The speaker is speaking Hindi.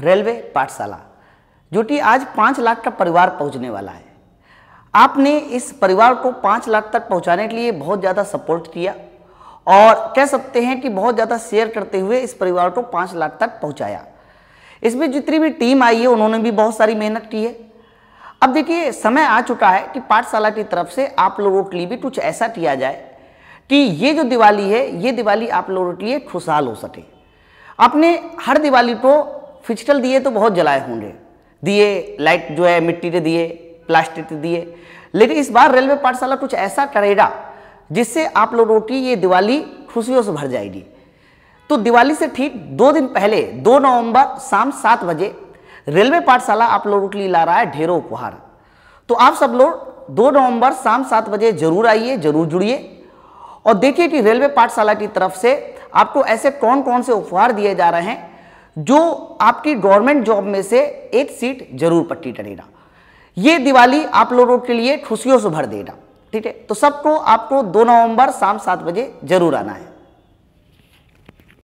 रेलवे पाठशाला जो कि आज पाँच लाख का परिवार पहुंचने वाला है आपने इस परिवार को पाँच लाख तक पहुंचाने के लिए बहुत ज़्यादा सपोर्ट किया और कह सकते हैं कि बहुत ज़्यादा शेयर करते हुए इस परिवार को पाँच लाख तक पहुँचाया इसमें जितनी भी टीम आई है उन्होंने भी बहुत सारी मेहनत की है अब देखिए समय आ चुका है कि पाठशाला की तरफ से आप लोगों के लिए भी कुछ ऐसा किया जाए कि ये जो दिवाली है ये दिवाली आप लोगों के लिए खुशहाल हो सके आपने हर दिवाली को फिजिकल दिए तो बहुत जलाए होंगे दिए लाइट जो है मिट्टी के दिए प्लास्टिक के दिए लेकिन इस बार रेलवे पाठशाला कुछ ऐसा करेगा जिससे आप लोगों की ये दिवाली खुशियों से भर जाएगी तो दिवाली से ठीक दो दिन पहले दो नवंबर शाम सात बजे रेलवे पाठशाला आप लोगों के लिए ला रहा है ढेरों उपहार तो आप सब लोग दो नवंबर शाम सात बजे जरूर आइए जरूर जुड़िए और देखिए कि रेलवे पाठशाला की तरफ से आपको ऐसे कौन कौन से उपहार दिए जा रहे हैं जो आपकी गवर्नमेंट जॉब में से एक सीट जरूर पट्टी डरेगा ये दिवाली आप लोगों के लिए खुशियों से भर देगा ठीक है तो सबको आपको दो नवंबर शाम सात बजे जरूर आना है